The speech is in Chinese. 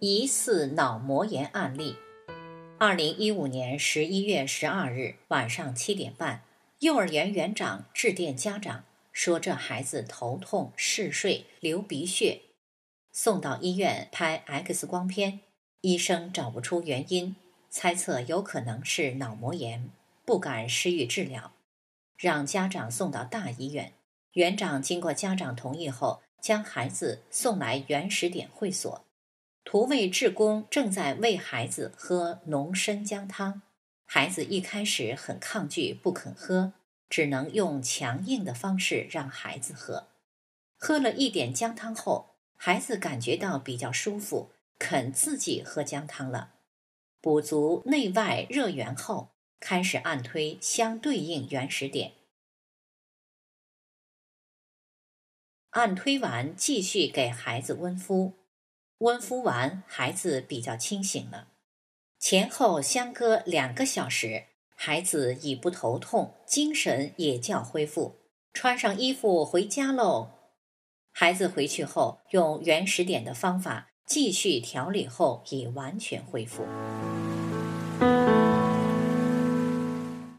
疑似脑膜炎案例。二零一五年十一月十二日晚上七点半，幼儿园园长致电家长，说这孩子头痛、嗜睡、流鼻血，送到医院拍 X 光片，医生找不出原因，猜测有可能是脑膜炎，不敢施予治疗，让家长送到大医院。园长经过家长同意后，将孩子送来原始点会所。图为志工正在喂孩子喝浓参姜汤，孩子一开始很抗拒，不肯喝，只能用强硬的方式让孩子喝。喝了一点姜汤后，孩子感觉到比较舒服，肯自己喝姜汤了。补足内外热源后，开始按推相对应原始点。按推完，继续给孩子温敷。温敷完，孩子比较清醒了。前后相隔两个小时，孩子已不头痛，精神也较恢复。穿上衣服回家喽。孩子回去后，用原始点的方法继续调理后，已完全恢复。